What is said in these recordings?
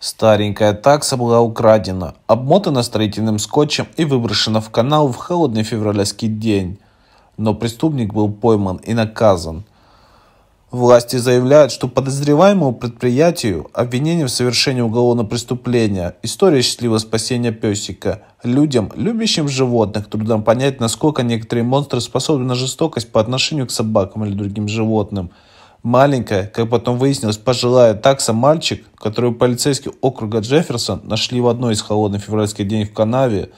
Старенькая такса была украдена, обмотана строительным скотчем и выброшена в канал в холодный февральский день. Но преступник был пойман и наказан. Власти заявляют, что подозреваемому предприятию обвинение в совершении уголовного преступления, история счастливого спасения песика. Людям, любящим животных, трудно понять, насколько некоторые монстры способны на жестокость по отношению к собакам или другим животным – Маленькая, как потом выяснилось, пожилая такса мальчик, которую полицейские округа Джефферсон нашли в одной из холодных февральских дней в канаве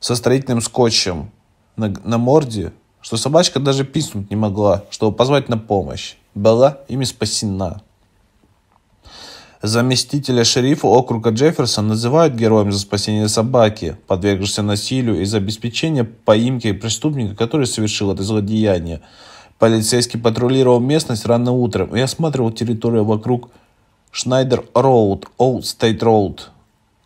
со строительным скотчем на, на морде, что собачка даже писнуть не могла, чтобы позвать на помощь, была ими спасена. Заместителя шерифа округа Джефферсон называют героем за спасение собаки, подвергшейся насилию из обеспечения поимки преступника, который совершил это злодеяние – Полицейский патрулировал местность рано утром и осматривал территорию вокруг Шнайдер-Роуд, Олд-Стейт-Роуд,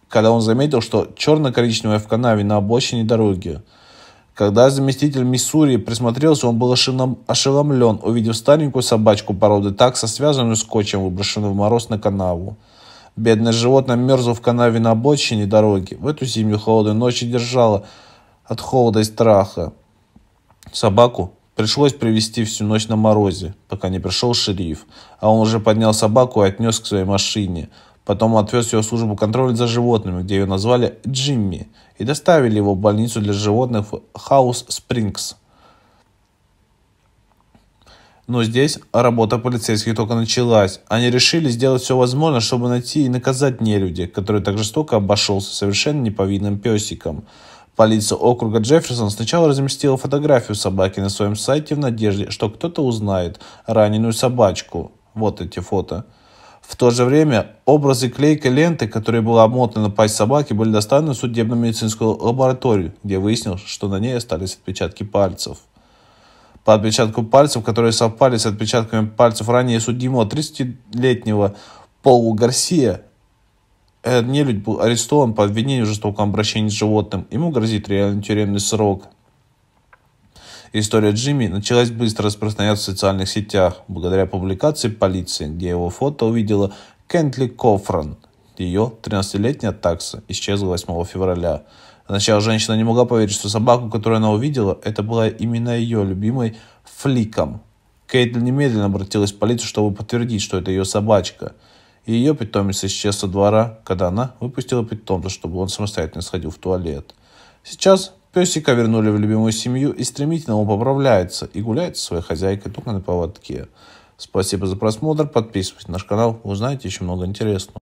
когда он заметил, что черно-коричневая в канаве на обочине дороги. Когда заместитель Миссури присмотрелся, он был ошеломлен, увидев старенькую собачку породы такса, связанную скотчем, выброшенную в мороз на канаву. Бедное животное мерзло в канаве на обочине дороги. В эту зимнюю холодную ночь и держало от холода и страха. Собаку Пришлось провести всю ночь на морозе, пока не пришел шериф, а он уже поднял собаку и отнес к своей машине. Потом отвез ее в службу контроля за животными, где ее назвали Джимми, и доставили его в больницу для животных Хаус Спрингс. Но здесь работа полицейских только началась. Они решили сделать все возможное, чтобы найти и наказать нелюди, который так жестоко обошелся совершенно неповинным песиком. Полиция округа Джефферсон сначала разместила фотографию собаки на своем сайте в надежде, что кто-то узнает раненую собачку. Вот эти фото. В то же время образы клейкой ленты, которая была обмотана пасть собаки, были доставлены в судебно-медицинскую лабораторию, где выяснилось, что на ней остались отпечатки пальцев. По отпечатку пальцев, которые совпали с отпечатками пальцев ранее судимого 30-летнего Полу Гарсия, этот нелюдь был арестован по обвинению в жестоком обращении с животным. Ему грозит реальный тюремный срок. История Джимми началась быстро распространяться в социальных сетях, благодаря публикации полиции, где его фото увидела Кентли Кофран. Ее 13-летняя такса исчезла 8 февраля. Сначала женщина не могла поверить, что собаку, которую она увидела, это была именно ее любимой Фликом. Кейтл немедленно обратилась в полицию, чтобы подтвердить, что это ее собачка – и ее питомец исчез со двора, когда она выпустила питомца, чтобы он самостоятельно сходил в туалет. Сейчас песика вернули в любимую семью и стремительно он поправляется и гуляет со своей хозяйкой только на поводке. Спасибо за просмотр, подписывайтесь на наш канал, узнаете еще много интересного.